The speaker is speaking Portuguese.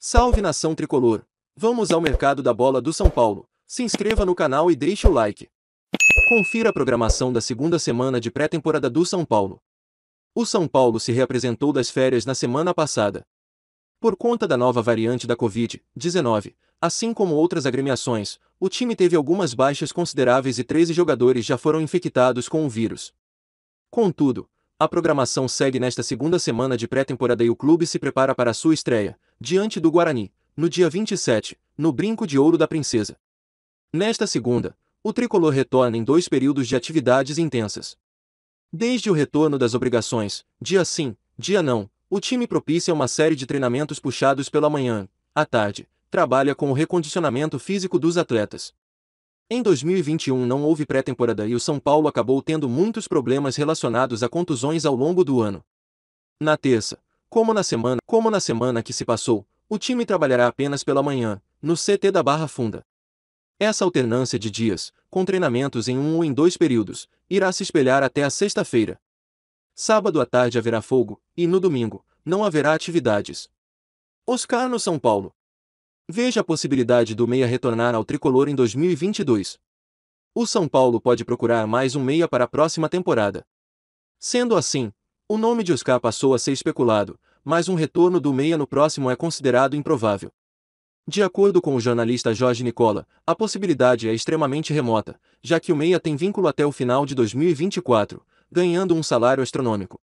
Salve nação tricolor! Vamos ao mercado da bola do São Paulo. Se inscreva no canal e deixe o like. Confira a programação da segunda semana de pré-temporada do São Paulo. O São Paulo se reapresentou das férias na semana passada. Por conta da nova variante da Covid-19, assim como outras agremiações, o time teve algumas baixas consideráveis e 13 jogadores já foram infectados com o vírus. Contudo, a programação segue nesta segunda semana de pré-temporada e o clube se prepara para sua estreia, diante do Guarani, no dia 27, no Brinco de Ouro da Princesa. Nesta segunda, o tricolor retorna em dois períodos de atividades intensas. Desde o retorno das obrigações, dia sim, dia não, o time propicia uma série de treinamentos puxados pela manhã, à tarde, trabalha com o recondicionamento físico dos atletas. Em 2021 não houve pré-temporada e o São Paulo acabou tendo muitos problemas relacionados a contusões ao longo do ano. Na terça, como na semana, como na semana que se passou, o time trabalhará apenas pela manhã, no CT da Barra Funda. Essa alternância de dias, com treinamentos em um ou em dois períodos, irá se espelhar até a sexta-feira. Sábado à tarde haverá fogo, e no domingo, não haverá atividades. Oscar no São Paulo. Veja a possibilidade do meia retornar ao tricolor em 2022. O São Paulo pode procurar mais um meia para a próxima temporada. Sendo assim, o nome de Oscar passou a ser especulado, mas um retorno do meia no próximo é considerado improvável. De acordo com o jornalista Jorge Nicola, a possibilidade é extremamente remota, já que o meia tem vínculo até o final de 2024, ganhando um salário astronômico.